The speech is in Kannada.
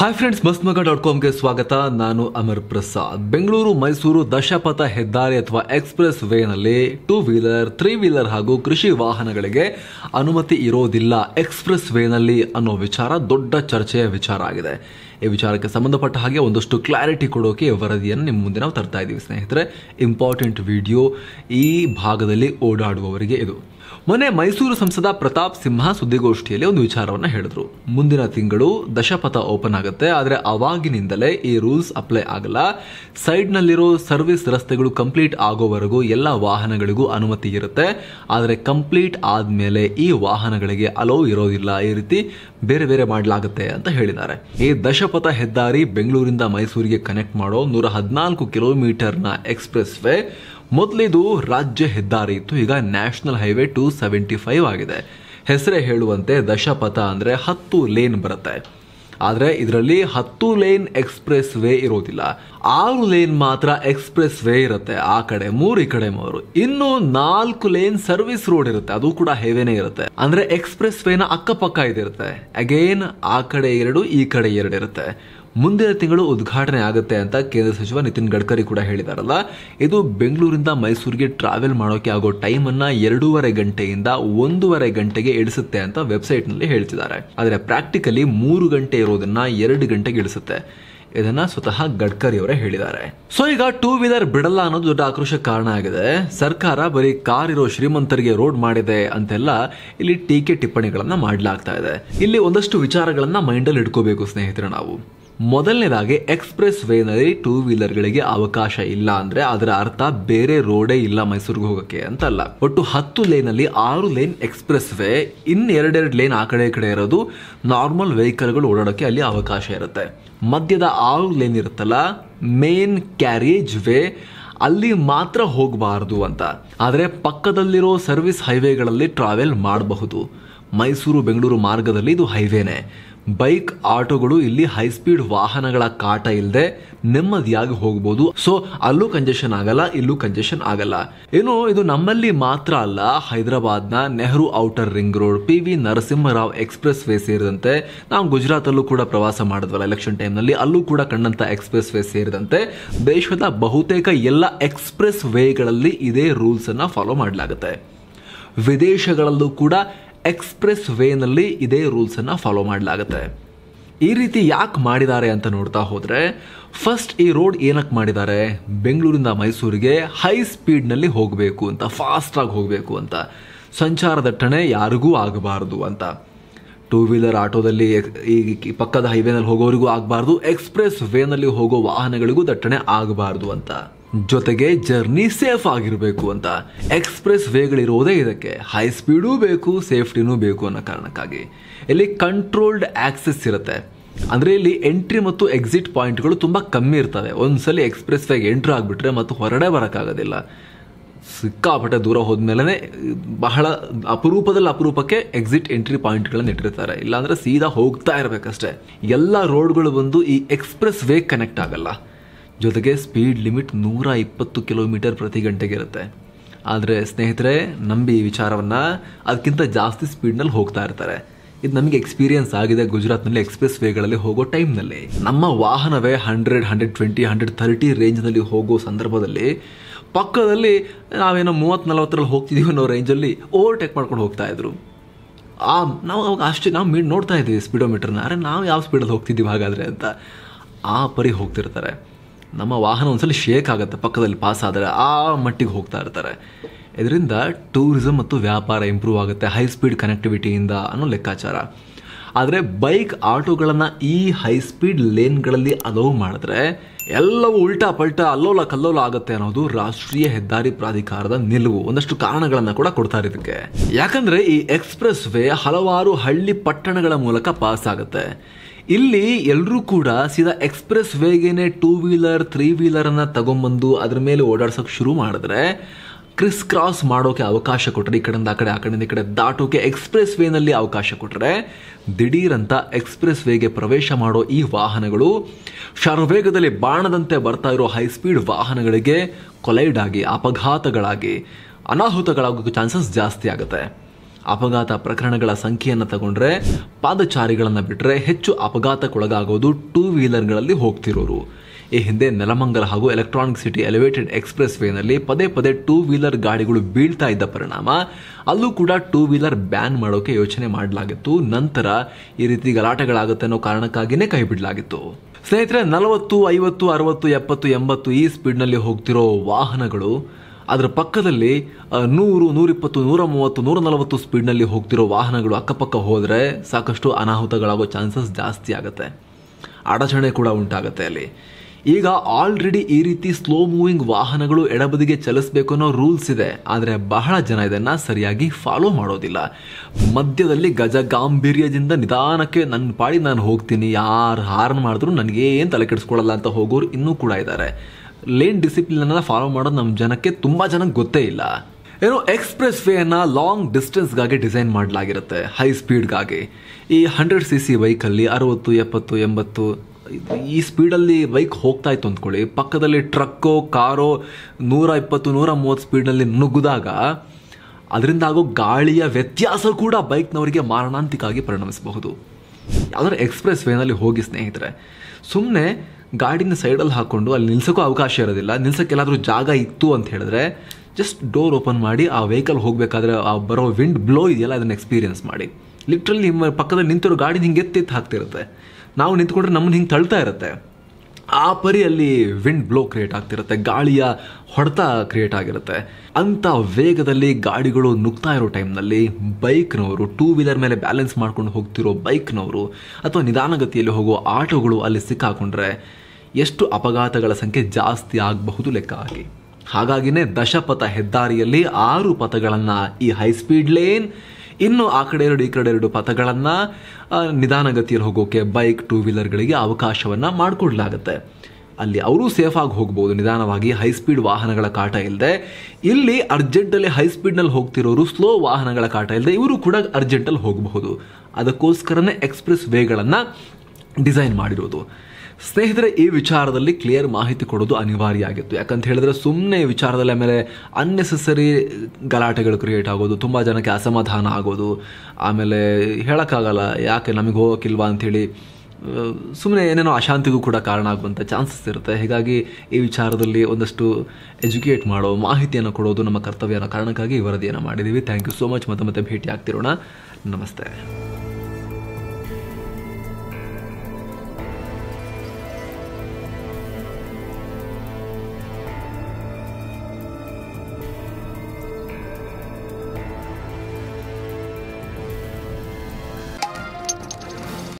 ಹಾಯ್ ಫ್ರೆಂಡ್ಸ್ ಮಸ್ಮಗ ಡಾಟ್ ಕಾಮ್ಗೆ ಸ್ವಾಗತ ನಾನು ಅಮರ್ ಪ್ರಸಾದ್ ಬೆಂಗಳೂರು ಮೈಸೂರು ದಶಪಥ ಹೆದ್ದಾರಿ ಅಥವಾ ಎಕ್ಸ್ಪ್ರೆಸ್ ವೇನಲ್ಲಿ ಟೂ ವೀಲರ್ ತ್ರೀ ವೀಲರ್ ಹಾಗೂ ಕೃಷಿ ವಾಹನಗಳಿಗೆ ಅನುಮತಿ ಇರೋದಿಲ್ಲ ಎಕ್ಸ್ಪ್ರೆಸ್ ವೇನಲ್ಲಿ ಅನ್ನೋ ವಿಚಾರ ದೊಡ್ಡ ಚರ್ಚೆಯ ವಿಚಾರ ಆಗಿದೆ ಈ ವಿಚಾರಕ್ಕೆ ಸಂಬಂಧಪಟ್ಟ ಹಾಗೆ ಒಂದಷ್ಟು ಕ್ಲಾರಿಟಿ ಕೊಡೋಕೆ ವರದಿಯನ್ನು ನಿಮ್ಮ ಮುಂದೆ ನಾವು ತರ್ತಾ ಇದ್ದೀವಿ ಸ್ನೇಹಿತರೆ ಇಂಪಾರ್ಟೆಂಟ್ ವಿಡಿಯೋ ಈ ಭಾಗದಲ್ಲಿ ಓಡಾಡುವವರಿಗೆ ಇದು ಮೊನ್ನೆ ಮೈಸೂರು ಸಂಸದ ಪ್ರತಾಪ್ ಸಿಂಹ ಸುದ್ದಿಗೋಷ್ಠಿಯಲ್ಲಿ ಒಂದು ವಿಚಾರವನ್ನು ಹೇಳಿದ್ರು ಮುಂದಿನ ತಿಂಗಳು ದಶಪಥ ಓಪನ್ ಆಗುತ್ತೆ ಆದರೆ ಅವಾಗಿನಿಂದಲೇ ಈ ರೂಲ್ಸ್ ಅಪ್ಲೈ ಆಗಲ್ಲ ಸೈಡ್ನಲ್ಲಿರೋ ಸರ್ವಿಸ್ ರಸ್ತೆಗಳು ಕಂಪ್ಲೀಟ್ ಆಗೋವರೆಗೂ ಎಲ್ಲ ವಾಹನಗಳಿಗೂ ಅನುಮತಿ ಇರುತ್ತೆ ಆದರೆ ಕಂಪ್ಲೀಟ್ ಆದ್ಮೇಲೆ ಈ ವಾಹನಗಳಿಗೆ ಅಲೋ ಇರೋದಿಲ್ಲ ಈ ರೀತಿ ಬೇರೆ ಬೇರೆ ಮಾಡಲಾಗುತ್ತೆ ಅಂತ ಹೇಳಿದ್ದಾರೆ ಈ ದಶಪಥ ಹೆದ್ದಾರಿ ಬೆಂಗಳೂರಿಂದ ಮೈಸೂರಿಗೆ ಕನೆಕ್ಟ್ ಮಾಡೋ ನೂರ ಹದಿನಾಲ್ಕು ಕಿಲೋಮೀಟರ್ನ ಎಕ್ಸ್ಪ್ರೆಸ್ ವೇ ಮೊದಲಿದು ರಾಜ್ಯ ಹೆದ್ದಾರಿ ಇತ್ತು ಈಗ national highway two seventy five ಆಗಿದೆ ಹೆಸರೇ ಹೇಳುವಂತೆ ದಶಪಥ ಅಂದರೆ ಹತ್ತು ಲೇನ್ ಬರುತ್ತೆ ಆದರೆ ಇದರಲ್ಲಿ ಹತ್ತು ಲೇನ್ ಎಕ್ಸ್ಪ್ರೆಸ್ ವೇ ಇರೋದಿಲ್ಲ ಆರು ಲೇನ್ ಮಾತ್ರ ಎಕ್ಸ್ಪ್ರೆಸ್ ವೇ ಇರುತ್ತೆ ಆ ಕಡೆ ಮೂರು ಈ ಕಡೆ ಮೂರು ಇನ್ನು ನಾಲ್ಕು ಲೇನ್ ಸರ್ವಿಸ್ ರೋಡ್ ಇರುತ್ತೆ ಅದು ಕೂಡ ಹೆವೆನೇ ಇರುತ್ತೆ ಅಂದ್ರೆ ಎಕ್ಸ್ಪ್ರೆಸ್ ವೇನ ಅಕ್ಕಪಕ್ಕ ಇದಿರುತ್ತೆ ಅಗೇನ್ ಆ ಕಡೆ ಎರಡು ಈ ಕಡೆ ಎರಡು ಇರುತ್ತೆ ಮುಂದಿನ ತಿಂಗಳು ಉದ್ಘಾಟನೆ ಆಗುತ್ತೆ ಅಂತ ಕೇಂದ್ರ ಸಚಿವ ನಿತಿನ್ ಗಡ್ಕರಿ ಕೂಡ ಹೇಳಿದಾರಲ್ಲ ಇದು ಬೆಂಗಳೂರಿಂದ ಮೈಸೂರಿಗೆ ಟ್ರಾವೆಲ್ ಮಾಡೋಕೆ ಆಗೋ ಟೈಮ್ ಅನ್ನ ಎರಡೂವರೆ ಗಂಟೆಯಿಂದ ಒಂದೂವರೆ ಗಂಟೆಗೆ ಇಳಿಸುತ್ತೆ ಅಂತ ವೆಬ್ಸೈಟ್ ನಲ್ಲಿ ಹೇಳ್ತಿದ್ದಾರೆ ಆದರೆ ಪ್ರಾಕ್ಟಿಕಲಿ ಮೂರು ಗಂಟೆ ಇರೋದನ್ನ ಎರಡು ಗಂಟೆಗೆ ಇಳಿಸುತ್ತೆ ಇದನ್ನ ಸ್ವತಃ ಗಡ್ಕರಿ ಅವರೇ ಹೇಳಿದ್ದಾರೆ ಸೊ ಈಗ ಟೂ ವೀಲರ್ ಬಿಡಲ್ಲ ಅನ್ನೋದು ದೊಡ್ಡ ಆಕ್ರೋಶ ಕಾರಣ ಆಗಿದೆ ಸರ್ಕಾರ ಬರೀ ಕಾರ್ ಇರೋ ಶ್ರೀಮಂತರಿಗೆ ರೋಡ್ ಮಾಡಿದೆ ಅಂತೆಲ್ಲ ಇಲ್ಲಿ ಟೀಕೆ ಟಿಪ್ಪಣಿಗಳನ್ನ ಮಾಡಲಾಗ್ತಾ ಇದೆ ಇಲ್ಲಿ ಒಂದಷ್ಟು ವಿಚಾರಗಳನ್ನ ಮೈಂಡಲ್ಲಿ ಇಟ್ಕೋಬೇಕು ಸ್ನೇಹಿತರೆ ನಾವು ಮೊದಲನೇದಾಗಿ ಎಕ್ಸ್ಪ್ರೆಸ್ ವೇನಲ್ಲಿ ಟೂ ವೀಲರ್ಗಳಿಗೆ ಅವಕಾಶ ಇಲ್ಲ ಅಂದ್ರೆ ಅದರ ಅರ್ಥ ಬೇರೆ ರೋಡೇ ಇಲ್ಲ ಮೈಸೂರಿಗೆ ಅಂತ ಅಲ್ಲ ಒಟ್ಟು ಹತ್ತು ಅಲ್ಲಿ ಆರು ಲೇನ್ ಎಕ್ಸ್ಪ್ರೆಸ್ ವೇ ಇನ್ ಎರಡೆರಡು ಲೇನ್ ಆ ಕಡೆ ಕಡೆ ಇರೋದು ನಾರ್ಮಲ್ ವೆಹಿಕಲ್ಗಳು ಓಡಾಡೋಕೆ ಅಲ್ಲಿ ಅವಕಾಶ ಇರುತ್ತೆ ಮಧ್ಯದ ಆರು ಲೇನ್ ಇರುತ್ತಲ್ಲ ಮೇನ್ ಕ್ಯಾರೇಜ್ ವೇ ಅಲ್ಲಿ ಮಾತ್ರ ಹೋಗಬಾರದು ಅಂತ ಆದರೆ ಪಕ್ಕದಲ್ಲಿರೋ ಸರ್ವಿಸ್ ಹೈವೇಗಳಲ್ಲಿ ಟ್ರಾವೆಲ್ ಮಾಡಬಹುದು ಮೈಸೂರು ಬೆಂಗಳೂರು ಮಾರ್ಗದಲ್ಲಿ ಇದು ಹೈವೇನೇ ಬೈಕ್ ಆಟೋಗಳು ಇಲ್ಲಿ ಹೈ ಸ್ಪೀಡ್ ವಾಹನಗಳ ಕಾಟ ಇಲ್ಲದೆ ನೆಮ್ಮದಿಯಾಗಿ ಹೋಗಬಹುದು ಸೊ ಅಲ್ಲೂ ಕಂಜೆಷನ್ ಆಗಲ್ಲ ಇಲ್ಲೂ ಕಂಜೆಷನ್ ಆಗಲ್ಲ ಏನು ಇದು ನಮ್ಮಲ್ಲಿ ಮಾತ್ರ ಅಲ್ಲ ಹೈದರಾಬಾದ್ನ Nehru outer ring road P V Narasimha Rao expressway ಸೇರಿದಂತೆ ನಾವು ಗುಜರಾತ್ ಅಲ್ಲೂ ಕೂಡ ಪ್ರವಾಸ ಮಾಡಿದ್ವಲ್ಲ ಎಲೆಕ್ಷನ್ ಟೈಮ್ ನಲ್ಲಿ ಅಲ್ಲೂ ಕೂಡ ಕಂಡಂತ ಎಕ್ಸ್ಪ್ರೆಸ್ ವೇ ಸೇರಿದಂತೆ ದೇಶದ ಬಹುತೇಕ ಎಲ್ಲ ಎಕ್ಸ್ಪ್ರೆಸ್ ವೇಗಳಲ್ಲಿ ಇದೇ ರೂಲ್ಸ್ ಅನ್ನ ಫಾಲೋ ಮಾಡಲಾಗುತ್ತೆ ವಿದೇಶಗಳಲ್ಲೂ ಕೂಡ ಎಕ್ಸ್ಪ್ರೆಸ್ ವೇನಲ್ಲಿ ಇದೇ ರೂಲ್ಸನ್ನು ಫಾಲೋ ಮಾಡಲಾಗುತ್ತೆ ಈ ರೀತಿ ಯಾಕೆ ಮಾಡಿದ್ದಾರೆ ಅಂತ ನೋಡ್ತಾ ಹೋದರೆ ಫಸ್ಟ್ ಈ ರೋಡ್ ಏನಕ್ಕೆ ಮಾಡಿದ್ದಾರೆ ಬೆಂಗಳೂರಿಂದ ಮೈಸೂರಿಗೆ ಹೈ ಸ್ಪೀಡ್ನಲ್ಲಿ ಹೋಗಬೇಕು ಅಂತ ಫಾಸ್ಟಾಗಿ ಹೋಗಬೇಕು ಅಂತ ಸಂಚಾರ ದಟ್ಟಣೆ ಯಾರಿಗೂ ಆಗಬಾರ್ದು ಅಂತ ಟೂ ವೀಲರ್ ಆಟೋದಲ್ಲಿ ಈ ಪಕ್ಕದ ಹೈವೇನಲ್ಲಿ ಹೋಗೋರಿಗೂ ಆಗಬಾರ್ದು ಎಕ್ಸ್ಪ್ರೆಸ್ ವೇನಲ್ಲಿ ಹೋಗೋ ವಾಹನಗಳಿಗೂ ದಟ್ಟಣೆ ಆಗಬಾರ್ದು ಅಂತ ಜೊತೆಗೆ ಜರ್ನಿ ಸೇಫ್ ಆಗಿರಬೇಕು ಅಂತ ಎಕ್ಸ್ಪ್ರೆಸ್ ವೇಗಳಿರೋದೇ ಇದಕ್ಕೆ ಹೈ ಸ್ಪೀಡೂ ಬೇಕು ಸೇಫ್ಟಿನೂ ಬೇಕು ಅನ್ನೋ ಕಾರಣಕ್ಕಾಗಿ ಇಲ್ಲಿ ಕಂಟ್ರೋಲ್ಡ್ ಆಕ್ಸೆಸ್ ಇರುತ್ತೆ ಅಂದರೆ ಇಲ್ಲಿ ಎಂಟ್ರಿ ಮತ್ತು ಎಕ್ಸಿಟ್ ಪಾಯಿಂಟ್ಗಳು ತುಂಬ ಕಮ್ಮಿ ಇರ್ತವೆ ಒಂದ್ಸಲಿ ಎಕ್ಸ್ಪ್ರೆಸ್ ವೇಗೆ ಎಂಟ್ರ್ ಆಗಿಬಿಟ್ರೆ ಮತ್ತು ಹೊರಡೆ ಬರೋಕ್ಕಾಗೋದಿಲ್ಲ ಸಿಕ್ಕಾಪಟ್ಟೆ ದೂರ ಹೋದ್ಮೇಲೆ ಬಹಳ ಅಪರೂಪದಲ್ಲಿ ಅಪರೂಪಕ್ಕೆ ಎಕ್ಸಿಟ್ ಎಂಟ್ರಿ ಪಾಯಿಂಟ್ಗಳನ್ನು ಇಟ್ಟಿರ್ತಾರೆ ಇಲ್ಲಾಂದ್ರೆ ಸೀದಾ ಹೋಗ್ತಾ ಇರಬೇಕಷ್ಟೇ ಎಲ್ಲ ರೋಡ್ಗಳು ಬಂದು ಈ ಎಕ್ಸ್ಪ್ರೆಸ್ ವೇ ಕನೆಕ್ಟ್ ಆಗಲ್ಲ ಜೊತೆಗೆ ಸ್ಪೀಡ್ ಲಿಮಿಟ್ ನೂರ ಇಪ್ಪತ್ತು ಕಿಲೋಮೀಟರ್ ಪ್ರತಿ ಗಂಟೆಗೆ ಇರುತ್ತೆ ಆದರೆ ಸ್ನೇಹಿತರೆ ನಂಬಿ ಈ ವಿಚಾರವನ್ನು ಅದಕ್ಕಿಂತ ಜಾಸ್ತಿ ಸ್ಪೀಡ್ನಲ್ಲಿ ಹೋಗ್ತಾ ಇರ್ತಾರೆ ಇದು ನಮಗೆ ಎಕ್ಸ್ಪೀರಿಯನ್ಸ್ ಆಗಿದೆ ಗುಜರಾತ್ನಲ್ಲಿ ಎಕ್ಸ್ಪ್ರೆಸ್ ವೇಗಳಲ್ಲಿ ಹೋಗೋ ಟೈಮ್ನಲ್ಲಿ ನಮ್ಮ ವಾಹನವೇ hundred hundred twenty hundred thirty ರೇಂಜ್ನಲ್ಲಿ ಹೋಗೋ ಸಂದರ್ಭದಲ್ಲಿ ಪಕ್ಕದಲ್ಲಿ ನಾವೇನೋ ಮೂವತ್ತು ನಲವತ್ತರಲ್ಲಿ ಹೋಗ್ತಿದ್ದೀವಿ ಅನ್ನೋ ರೇಂಜಲ್ಲಿ ಓವರ್ಟೇಕ್ ಮಾಡ್ಕೊಂಡು ಹೋಗ್ತಾ ಇದ್ರು ಆ ನಾವು ಅವಾಗ ಅಷ್ಟೇ ನಾವು ಮೀಟ್ ನೋಡ್ತಾ ಇದ್ದೀವಿ ಸ್ಪೀಡೋಮೀಟ್ರನ್ನ ಅರೆ ನಾವು ಯಾವ ಸ್ಪೀಡಲ್ಲಿ ಹೋಗ್ತಿದ್ದೀವಿ ಹಾಗಾದರೆ ಅಂತ ಆ ಪರಿ ಹೋಗ್ತಿರ್ತಾರೆ ನಮ್ಮ ವಾಹನ ಒಂದ್ಸಲ ಶೇಕ್ ಆಗುತ್ತೆ ಪಕ್ಕದಲ್ಲಿ ಪಾಸ್ ಆದರೆ ಆ ಮಟ್ಟಿಗೆ ಹೋಗ್ತಾ ಇರ್ತಾರೆ ಇದರಿಂದ ಟೂರಿಸಮ್ ಮತ್ತು ವ್ಯಾಪಾರ ಇಂಪ್ರೂವ್ ಆಗುತ್ತೆ ಹೈ ಸ್ಪೀಡ್ ಕನೆಕ್ಟಿವಿಟಿಯಿಂದ ಅನ್ನೋ ಲೆಕ್ಕಾಚಾರ ಆದರೆ ಬೈಕ್ ಆಟೋಗಳನ್ನು ಈ ಹೈ ಸ್ಪೀಡ್ ಲೇನ್ಗಳಲ್ಲಿ ಅಲೋ ಮಾಡಿದ್ರೆ ಎಲ್ಲವೂ ಉಲ್ಟಾ ಪಲ್ಟಾ ಅಲ್ಲೋಲ ಕಲ್ಲೋಲ ಆಗುತ್ತೆ ಅನ್ನೋದು ರಾಷ್ಟ್ರೀಯ ಹೆದ್ದಾರಿ ಪ್ರಾಧಿಕಾರದ ನಿಲುವು ಒಂದಷ್ಟು ಕಾರಣಗಳನ್ನು ಕೂಡ ಕೊಡ್ತಾರೆ ಇದಕ್ಕೆ ಯಾಕಂದ್ರೆ ಈ ಎಕ್ಸ್ಪ್ರೆಸ್ ವೇ ಹಲವಾರು ಹಳ್ಳಿ ಪಟ್ಟಣಗಳ ಮೂಲಕ ಪಾಸ್ ಆಗುತ್ತೆ ಇಲ್ಲಿ ಎಲ್ಲರೂ ಕೂಡ ಸೀದಾ ಎಕ್ಸ್ಪ್ರೆಸ್ ವೇಗೇನೆ ಟೂ ವೀಲರ್ ತ್ರೀ ಅನ್ನ ತಗೊಂಬಂದು ಅದ್ರ ಮೇಲೆ ಓಡಾಡ್ಸೋಕೆ ಶುರು ಮಾಡಿದ್ರೆ ಕ್ರಿಸ್ ಕ್ರಾಸ್ ಮಾಡೋಕೆ ಅವಕಾಶ ಕೊಟ್ಟರೆ ಈ ಕಡೆಯಿಂದ ಆ ಕಡೆ ಆ ಕಡೆಯಿಂದ ಈ ಕಡೆ ದಾಟೋಕೆ ಎಕ್ಸ್ಪ್ರೆಸ್ ವೇನಲ್ಲಿ ಅವಕಾಶ ಕೊಟ್ಟರೆ ದಿಢೀರಂತ ಎಕ್ಸ್ಪ್ರೆಸ್ ವೇಗೆ ಪ್ರವೇಶ ಮಾಡೋ ಈ ವಾಹನಗಳು ಶರವೇಗದಲ್ಲಿ ಬಾಣದಂತೆ ಬರ್ತಾ ಇರೋ ಹೈ ಸ್ಪೀಡ್ ವಾಹನಗಳಿಗೆ ಕೊಲೈಡ್ ಆಗಿ ಅಪಘಾತಗಳಾಗಿ ಅನಾಹುತಗಳಾಗೋಕೆ ಚಾನ್ಸಸ್ ಜಾಸ್ತಿ ಆಗುತ್ತೆ ಅಪಘಾತ ಪ್ರಕರಣಗಳ ಸಂಖ್ಯೆಯನ್ನು ತಗೊಂಡ್ರೆ ಪಾದಚಾರಿಗಳನ್ನು ಬಿಟ್ಟರೆ ಹೆಚ್ಚು ಅಪಘಾತಕ್ಕೊಳಗಾಗೋದು ಟೂ ವೀಲರ್ಗಳಲ್ಲಿ ಹೋಗ್ತಿರೋರು ಈ ಹಿಂದೆ ನೆಲಮಂಗಲ ಹಾಗೂ ಎಲೆಕ್ಟ್ರಾನಿಕ್ ಸಿಟಿ ಎಲಿವೇಟೆಡ್ ಎಕ್ಸ್ಪ್ರೆಸ್ ವೇನಲ್ಲಿ ಪದೇ ಪದೇ ಟೂ ವೀಲರ್ ಗಾಡಿಗಳು ಬೀಳ್ತಾ ಇದ್ದ ಪರಿಣಾಮ ಅಲ್ಲೂ ಕೂಡ ಟೂ ವೀಲರ್ ಬ್ಯಾನ್ ಮಾಡೋಕೆ ಯೋಚನೆ ಮಾಡಲಾಗಿತ್ತು ನಂತರ ಈ ರೀತಿ ಗಲಾಟೆಗಳಾಗುತ್ತೆ ಅನ್ನೋ ಕಾರಣಕ್ಕಾಗಿಯೇ ಕೈ ಬಿಡಲಾಗಿತ್ತು ಸ್ನೇಹಿತರೆ ನಲವತ್ತು ಐವತ್ತು ಅರವತ್ತು ಎಪ್ಪತ್ತು ಎಂಬತ್ತು ಈ ಸ್ಪೀಡ್ನಲ್ಲಿ ಹೋಗ್ತಿರೋ ವಾಹನಗಳು ಅದರ ಪಕ್ಕದಲ್ಲಿ ನೂರು ನೂರಿಪ್ಪತ್ತು ನೂರ ಮೂವತ್ತು ನೂರ ನಲವತ್ತು ಸ್ಪೀಡ್ನಲ್ಲಿ ಹೋಗ್ತಿರೋ ವಾಹನಗಳು ಅಕ್ಕಪಕ್ಕ ಹೋದರೆ ಸಾಕಷ್ಟು ಅನಾಹುತಗಳಾಗೋ ಚಾನ್ಸಸ್ ಜಾಸ್ತಿ ಆಗುತ್ತೆ ಅಡಚಣೆ ಕೂಡ ಉಂಟಾಗುತ್ತೆ ಅಲ್ಲಿ ಈಗ ಆಲ್ರೆಡಿ ಈ ರೀತಿ ಸ್ಲೋ ಮೂವಿಂಗ್ ವಾಹನಗಳು ಎಡಬದಿಗೆ ಚಲಿಸಬೇಕು ಅನ್ನೋ ರೂಲ್ಸ್ ಇದೆ ಆದರೆ ಬಹಳ ಜನ ಇದನ್ನು ಸರಿಯಾಗಿ ಫಾಲೋ ಮಾಡೋದಿಲ್ಲ ಮಧ್ಯದಲ್ಲಿ ಗಜ ಗಾಂಭೀರ್ಯದಿಂದ ನಿಧಾನಕ್ಕೆ ನನ್ನ ಪಾಡಿ ನಾನು ಹೋಗ್ತೀನಿ ಯಾರು ಹಾರ್ನ್ ಮಾಡಿದ್ರು ನನಗೇನು ತಲೆ ಕೆಡಿಸ್ಕೊಳ್ಳಲ್ಲ ಅಂತ ಹೋಗೋರು ಇನ್ನೂ ಕೂಡ ಇದ್ದಾರೆ ಲೇನ್ ಅನ್ನ ಫಾಲೋ ಮಾಡೋದು ನಮ್ಮ ಜನಕ್ಕೆ ತುಂಬಾ ಜನಕ್ಕೆ ಗೊತ್ತೇ ಇಲ್ಲ ಏನೋ ಎಕ್ಸ್ಪ್ರೆಸ್ ವೇನ ಲಾಂಗ್ ಡಿಸ್ಟೆನ್ಸ್ಗಾಗಿ ಡಿಸೈನ್ ಮಾಡಲಾಗಿರುತ್ತೆ ಹೈ ಸ್ಪೀಡ್ಗಾಗಿ ಈ ಹಂಡ್ರೆಡ್ ಸಿ ಸಿ ಬೈಕಲ್ಲಿ ಅರವತ್ತು ಎಪ್ಪತ್ತು ಎಂಬತ್ತು ಈ ಸ್ಪೀಡಲ್ಲಿ ಬೈಕ್ ಹೋಗ್ತಾ ಇತ್ತು ಅಂದ್ಕೊಳ್ಳಿ ಪಕ್ಕದಲ್ಲಿ ಟ್ರಕ್ಕೋ ಕಾರೋ ನೂರ ಇಪ್ಪತ್ತು ನೂರ ಮೂವತ್ತು ಸ್ಪೀಡ್ನಲ್ಲಿ ನುಗ್ಗಿದಾಗ ಅದರಿಂದ ಆಗೋ ಗಾಳಿಯ ವ್ಯತ್ಯಾಸ ಕೂಡ ಬೈಕ್ನವರಿಗೆ ಮಾರಣಾಂತಿಕಾಗಿ ಪರಿಣಮಿಸಬಹುದು ಯಾವ್ದಾದ್ರು ಎಕ್ಸ್ಪ್ರೆಸ್ ವೇನಲ್ಲಿ ಹೋಗಿ ಸ್ನೇಹಿತರೆ ಸುಮ್ಮನೆ ಗಾಡಿನ ಸೈಡಲ್ಲಿ ಹಾಕ್ಕೊಂಡು ಅಲ್ಲಿ ನಿಲ್ಸೋಕ್ಕೂ ಅವಕಾಶ ಇರೋದಿಲ್ಲ ಎಲ್ಲಾದರೂ ಜಾಗ ಇತ್ತು ಅಂತ ಹೇಳಿದ್ರೆ ಜಸ್ಟ್ ಡೋರ್ ಓಪನ್ ಮಾಡಿ ಆ ವೆಹಿಕಲ್ ಹೋಗಬೇಕಾದ್ರೆ ಆ ಬರೋ ವಿಂಡ್ ಬ್ಲೋ ಇದೆಯಲ್ಲ ಅದನ್ನು ಎಕ್ಸ್ಪೀರಿಯೆನ್ಸ್ ಮಾಡಿ ಲಿಟ್ರಲ್ಲಿ ನಿಮ್ಮ ಪಕ್ಕದಲ್ಲಿ ನಿಂತಿರೋ ಗಾಡಿ ಹಿಂಗೆ ಎತ್ತಿತ್ತು ಹಾಕ್ತಿರುತ್ತೆ ನಾವು ನಿಂತ್ಕೊಂಡ್ರೆ ನಮ್ಮನ್ನು ಹಿಂಗೆ ತಳ್ತಾ ಇರುತ್ತೆ ಆ ಪರಿಯಲ್ಲಿ ವಿಂಡ್ ಬ್ಲೋ ಕ್ರಿಯೇಟ್ ಆಗ್ತಿರುತ್ತೆ ಗಾಳಿಯ ಹೊಡೆತ ಕ್ರಿಯೇಟ್ ಆಗಿರುತ್ತೆ ಅಂತ ವೇಗದಲ್ಲಿ ಗಾಡಿಗಳು ನುಗ್ತಾ ಇರೋ ಟೈಮ್ನಲ್ಲಿ ಬೈಕ್ನವರು ಟೂ ವೀಲರ್ ಮೇಲೆ ಬ್ಯಾಲೆನ್ಸ್ ಮಾಡ್ಕೊಂಡು ಹೋಗ್ತಿರೋ ಬೈಕ್ನವರು ಅಥವಾ ನಿಧಾನಗತಿಯಲ್ಲಿ ಹೋಗೋ ಆಟೋಗಳು ಅಲ್ಲಿ ಸಿಕ್ಕಾಕೊಂಡ್ರೆ ಎಷ್ಟು ಅಪಘಾತಗಳ ಸಂಖ್ಯೆ ಜಾಸ್ತಿ ಆಗಬಹುದು ಲೆಕ್ಕ ಹಾಕಿ ಹಾಗಾಗಿನೇ ದಶಪಥ ಹೆದ್ದಾರಿಯಲ್ಲಿ ಆರು ಪಥಗಳನ್ನು ಈ ಹೈಸ್ಪೀಡ್ ಲೇನ್ ಇನ್ನು ಆ ಕಡೆ ಎರಡು ಈ ಕಡೆ ಎರಡು ಪಥಗಳನ್ನು ನಿಧಾನಗತಿಯಲ್ಲಿ ಹೋಗೋಕೆ ಬೈಕ್ ಟೂ ವೀಲರ್ಗಳಿಗೆ ಅವಕಾಶವನ್ನ ಮಾಡಿಕೊಡ್ಲಾಗತ್ತೆ ಅಲ್ಲಿ ಅವರು ಆಗಿ ಹೋಗ್ಬೋದು ನಿಧಾನವಾಗಿ ಹೈ ಸ್ಪೀಡ್ ವಾಹನಗಳ ಕಾಟ ಇಲ್ಲದೆ ಇಲ್ಲಿ ಅರ್ಜೆಂಟಲ್ಲಿ ಹೈ ಸ್ಪೀಡ್ನಲ್ಲಿ ಹೋಗ್ತಿರೋರು ಸ್ಲೋ ವಾಹನಗಳ ಕಾಟ ಇಲ್ಲದೆ ಇವರು ಕೂಡ ಅರ್ಜೆಂಟಲ್ಲಿ ಹೋಗಬಹುದು ಅದಕ್ಕೋಸ್ಕರನೇ ಎಕ್ಸ್ಪ್ರೆಸ್ ವೇಗಳನ್ನು ಡಿಸೈನ್ ಮಾಡಿರೋದು ಸ್ನೇಹಿತರೆ ಈ ವಿಚಾರದಲ್ಲಿ ಕ್ಲಿಯರ್ ಮಾಹಿತಿ ಕೊಡೋದು ಅನಿವಾರ್ಯ ಆಗಿತ್ತು ಯಾಕಂತ ಹೇಳಿದ್ರೆ ಸುಮ್ಮನೆ ಈ ವಿಚಾರದಲ್ಲಿ ಆಮೇಲೆ ಅನ್ನೆಸೆಸರಿ ಗಲಾಟೆಗಳು ಕ್ರಿಯೇಟ್ ಆಗೋದು ತುಂಬ ಜನಕ್ಕೆ ಅಸಮಾಧಾನ ಆಗೋದು ಆಮೇಲೆ ಹೇಳೋಕ್ಕಾಗಲ್ಲ ಯಾಕೆ ನಮಗೆ ಹೋಗೋಕ್ಕಿಲ್ವಾ ಅಂಥೇಳಿ ಸುಮ್ಮನೆ ಏನೇನೋ ಅಶಾಂತಿಗೂ ಕೂಡ ಕಾರಣ ಆಗುವಂಥ ಚಾನ್ಸಸ್ ಇರುತ್ತೆ ಹೀಗಾಗಿ ಈ ವಿಚಾರದಲ್ಲಿ ಒಂದಷ್ಟು ಎಜುಕೇಟ್ ಮಾಡೋ ಮಾಹಿತಿಯನ್ನು ಕೊಡೋದು ನಮ್ಮ ಕರ್ತವ್ಯನ ಕಾರಣಕ್ಕಾಗಿ ವರದಿಯನ್ನು ಮಾಡಿದ್ದೀವಿ ಥ್ಯಾಂಕ್ ಯು ಸೋ ಮಚ್ ಮತ್ತೆ ಮತ್ತೆ ಭೇಟಿ ಆಗ್ತಿರೋಣ ನಮಸ್ತೆ